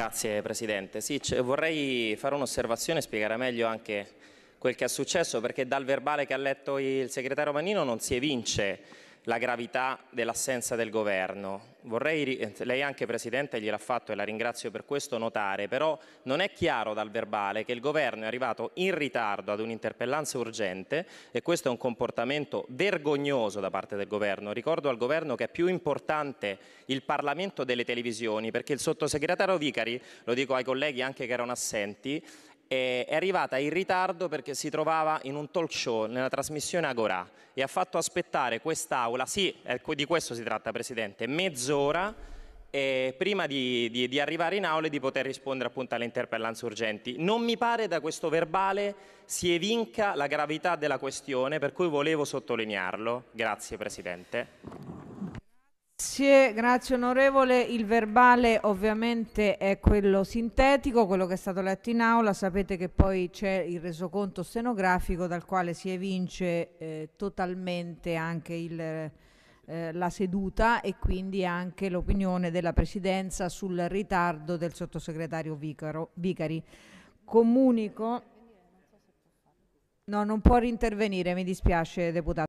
Grazie Presidente. Sì, vorrei fare un'osservazione e spiegare meglio anche quel che è successo perché dal verbale che ha letto il segretario Manino non si evince la gravità dell'assenza del governo. Vorrei, eh, lei anche Presidente gliel'ha fatto e la ringrazio per questo notare, però non è chiaro dal verbale che il governo è arrivato in ritardo ad un'interpellanza urgente e questo è un comportamento vergognoso da parte del governo. Ricordo al governo che è più importante il Parlamento delle televisioni perché il sottosegretario Vicari, lo dico ai colleghi anche che erano assenti, è arrivata in ritardo perché si trovava in un talk show nella trasmissione Agorà e ha fatto aspettare quest'aula, sì, ecco, di questo si tratta Presidente, mezz'ora eh, prima di, di, di, arrivare in aula e di poter rispondere appunto alle interpellanze urgenti. Non mi pare da questo verbale si evinca la gravità della questione, per cui volevo sottolinearlo. Grazie Presidente. Grazie, grazie onorevole. Il verbale ovviamente è quello sintetico, quello che è stato letto in aula. Sapete che poi c'è il resoconto stenografico dal quale si evince eh, totalmente anche il, eh, la seduta e quindi anche l'opinione della Presidenza sul ritardo del sottosegretario Vicaro, Vicari. Comunico... No, non può rintervenire, mi dispiace deputato.